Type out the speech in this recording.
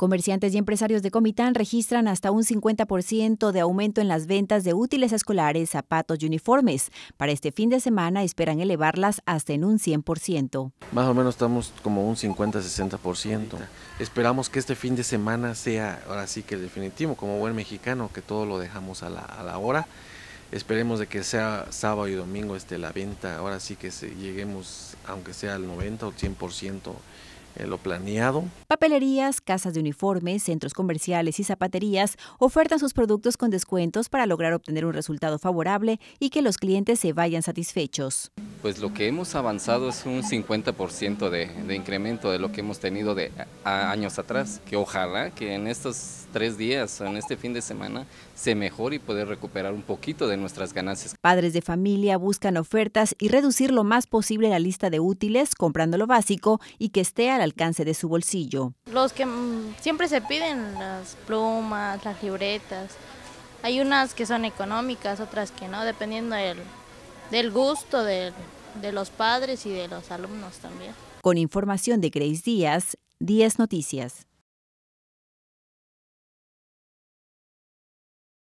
Comerciantes y empresarios de Comitán registran hasta un 50% de aumento en las ventas de útiles escolares, zapatos y uniformes. Para este fin de semana esperan elevarlas hasta en un 100%. Más o menos estamos como un 50-60%. Esperamos que este fin de semana sea ahora sí que definitivo, como buen mexicano, que todo lo dejamos a la, hora esperemos de que sea sábado y domingo este, la venta, ahora sí que lleguemos aunque sea al 90 o 100% lo planeado. Papelerías, casas de uniformes, centros comerciales y zapaterías ofertan sus productos con descuentos para lograr obtener un resultado favorable y que los clientes se vayan satisfechos pues lo que hemos avanzado es un 50% de, de, incremento de lo que hemos tenido de años atrás, que ojalá que en estos tres días, en este fin de semana, se mejore y poder recuperar un poquito de nuestras ganancias. Padres de familia buscan ofertas y reducir lo más posible la lista de útiles, comprando lo básico y que esté al alcance de su bolsillo. Los que mm, siempre se piden, las plumas, las libretas, hay unas que son económicas, otras que no, dependiendo del, del gusto del, de los padres y de los alumnos también. Con información de Grace Díaz, 10 Noticias.